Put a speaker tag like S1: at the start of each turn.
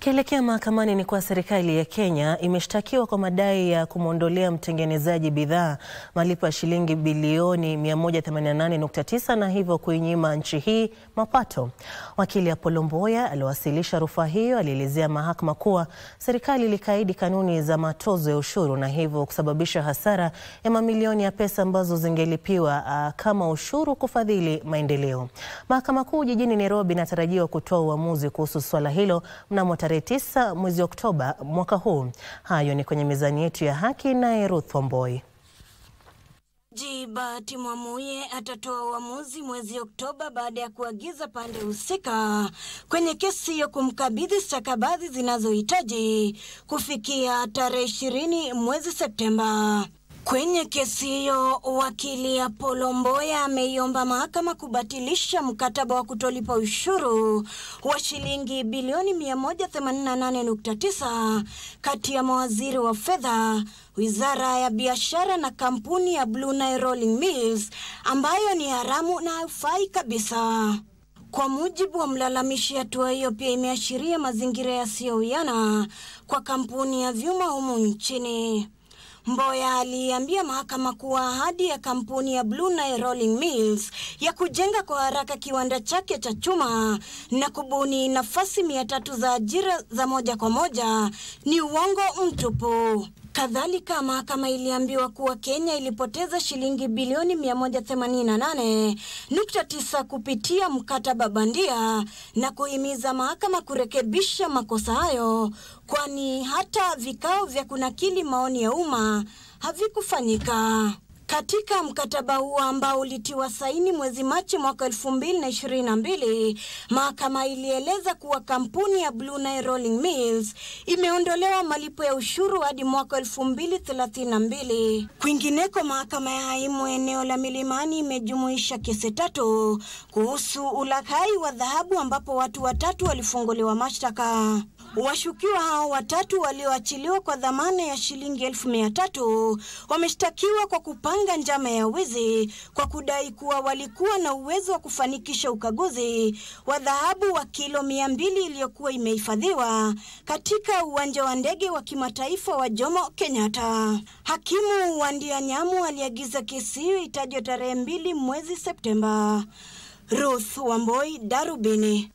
S1: Tukielekea mahakamani ni kuwa serikali ya Kenya imeshtakiwa kwa madai ya kumwondolea mtengenezaji bidhaa malipo ya shilingi bilioni 188.9 na hivyo kuinyima nchi hii mapato. Wakili Apollo Mboya aliwasilisha rufaa hiyo, alielezea mahakama kuwa serikali ilikaidi kanuni za matozo ya ushuru na hivyo kusababisha hasara ya mamilioni ya pesa ambazo zingelipiwa uh, kama ushuru kufadhili maendeleo. Mahakama Kuu jijini Nairobi inatarajiwa kutoa uamuzi kuhusu swala hilo mnamo tarehe 9 mwezi Oktoba mwaka huu. Hayo ni kwenye mizani yetu ya haki, naye Ruth Wamboi.
S2: Jibati Mwamuye atatoa uamuzi mwezi Oktoba baada ya kuagiza pande husika kwenye kesi ya kumkabidhi stakabadhi zinazohitaji kufikia tarehe ishirini mwezi Septemba. Kwenye kesi hiyo, wakili Apollo Mboya ameiomba mahakama kubatilisha mkataba wa kutolipa ushuru wa shilingi bilioni 188.9 kati ya mawaziri wa fedha, wizara ya biashara na kampuni ya Blue Nile Rolling Mills ambayo ni haramu na haifai kabisa. Kwa mujibu wa mlalamishi, hatua hiyo pia imeashiria mazingira yasiyowiana kwa kampuni ya vyuma humu nchini. Mboya aliambia mahakama kuwa ahadi ya kampuni ya Blue Nile Rolling Mills ya kujenga kwa haraka kiwanda chake cha chuma na kubuni nafasi mia tatu za ajira za moja kwa moja ni uongo mtupu. Kadhalika, mahakama iliambiwa kuwa Kenya ilipoteza shilingi bilioni 188.9 kupitia mkataba bandia na kuhimiza mahakama kurekebisha makosa hayo, kwani hata vikao vya kunakili maoni ya umma havikufanyika. Katika mkataba huo ambao ulitiwa saini mwezi Machi mwaka 2022, mahakama ilieleza kuwa kampuni ya Blue Nile Rolling Mills imeondolewa malipo ya ushuru hadi mwaka 2032. Kwingineko, mahakama ya haimu eneo la Milimani imejumuisha kesi tatu kuhusu ulaghai wa dhahabu ambapo watu watatu walifunguliwa mashtaka. Washukiwa hao watatu walioachiliwa kwa dhamana ya shilingi elfu mia tatu wameshtakiwa kwa kupanga njama ya wizi kwa kudai kuwa walikuwa na uwezo wa kufanikisha ukaguzi wa dhahabu wa kilo mia mbili iliyokuwa imehifadhiwa katika uwanja wa ndege wa kimataifa wa Jomo Kenyatta. Hakimu Wandia Nyamu aliagiza kesi hiyo itajwe tarehe mbili mwezi Septemba. Ruth Wamboi, Darubini.